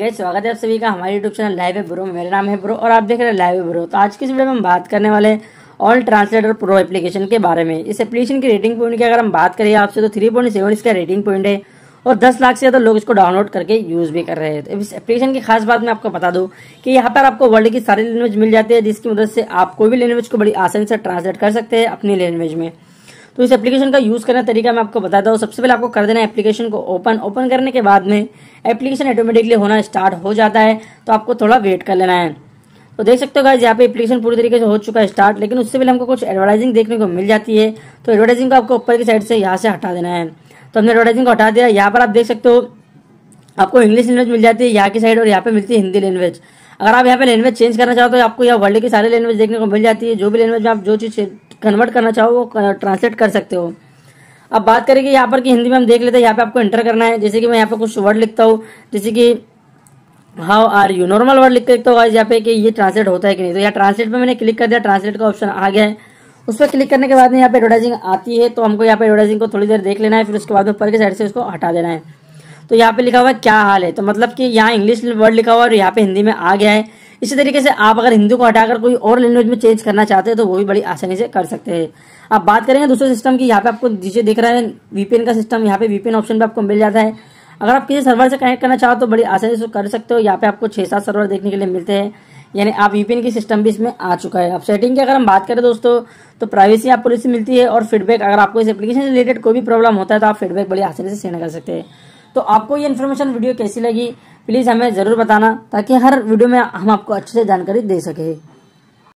एक स्वागत है आप सभी का हमारे यूट्यूब चैनल लाइव है ब्रो मेरा नाम है ब्रो और आप देख रहे हैं लाइव है ब्रो तो आज की इस वीडियो में हम बात करने वाले ऑल ट्रांसलेटर प्रो एप्लीकेशन के बारे में इस एप्लीकेशन की रेटिंग पॉइंट की अगर हम बात करें आपसे तो थ्री पॉइंट सेवन इसका रेटिंग पॉइंट है और दस लाख से ज़्यादा लोग इसको डाउनलोड करके यूज़ भी कर रहे हैं तो इस एप्लीकेशन की खास बात मैं आपको बता दूं कि यहाँ पर आपको वर्ल्ड की सारी लैंग्वेज मिल जाती है जिसकी मदद से आप कोई भी लैंग्वेज को बड़ी आसानी से ट्रांसलेट कर सकते हैं अपनी लैंग्वेज में तो इस एप्लीकेशन का यूज़ करने तरीका मैं आपको बताता हूँ सबसे पहले आपको कर देना है एप्लीकेशन को ओपन ओपन करने के बाद में एप्लीकेशन ऑटोमेटिकली होना स्टार्ट हो जाता है तो आपको थोड़ा वेट कर लेना है तो देख सकते हो गाइस यहाँ पे एप्लीकेशन पूरी तरीके से हो चुका है स्टार्ट लेकिन उससे पहले हमको कुछ एडवर्टाइजिंग देखने को मिल जाती है तो एडवर्टाइजिंग को आपको ऊपर की साइड से यहाँ से हटा देना है तो हमने एडवर्टाइजिंग को हटा दिया यहाँ पर आप देख सकते हो आपको इंग्लिश लैंग्वेज मिल जाती है यहाँ की साइड और यहाँ पे मिलती है हिंदी लैंग्वेज अगर आप यहाँ पे लैंग्वेज चेंज करना हो तो आपको यहाँ वर्ल्ड की सारी लैंग्वेज देखने को मिल जाती है जो भी लैंग्वेज में आप जो चीज़ कन्वर्ट करना चाहो वो ट्रांसलेट कर सकते हो अब बात करेंगे यहाँ पर कि हिंदी में हम देख लेते हैं यहाँ पे आपको एंटर करना है जैसे कि मैं यहाँ पे कुछ वर्ड लिखता हूँ जैसे कि how are you normal word लिख लिखता हूँ यहाँ पे कि ये ट्रांसलेट होता है कि नहीं तो यहाँ ट्रांसलेट पर मैंने क्लिक कर दिया ट्रांसलेट का ऑप्शन आ गया है उस पर क्लिक करने के बाद में यहाँ पे एडवर्टाइजिंग आती है तो हमको यहाँ पे एडवर्टाइजिंग को थोड़ी देर देख लेना है फिर उसके बाद ऊपर की साइड से उसको हटा देना है तो यहाँ पे लिखा हुआ है क्या हाल है तो मतलब कि यहाँ इंग्लिश वर्ड लिखा हुआ है और यहाँ पे हिंदी में आ गया है इसी तरीके से आप अगर हिंदी को हटाकर कोई और लैंग्वेज में चेंज करना चाहते हैं तो वो भी बड़ी आसानी से कर सकते हैं अब बात करेंगे दूसरे सिस्टम की यहाँ पे आपको नीचे दिख रहा है वीपीएन का सिस्टम यहाँ पे वीपीएन ऑप्शन पे आपको मिल जाता है अगर आप किसी सर्वर से कनेक्ट करना चाहो तो बड़ी आसानी से कर सकते हो यहाँ पे आपको छह सात सर्वर देखने के लिए मिलते हैं यानी आप वीपीएन की सिस्टम भी इसमें आ चुका है अब सेटिंग की अगर हम बात करें दोस्तों तो प्राइवेसी आप पॉलिसी मिलती है और फीडबैक अगर आपको इस एप्लीकेशन से रिलेटेड कोई भी प्रॉब्लम होता है तो आप फीडबैक बड़ी आसानी से सेंड कर सकते हैं तो आपको ये इन्फॉर्मेशन वीडियो कैसी लगी प्लीज़ हमें ज़रूर बताना ताकि हर वीडियो में हम आपको अच्छे से जानकारी दे सके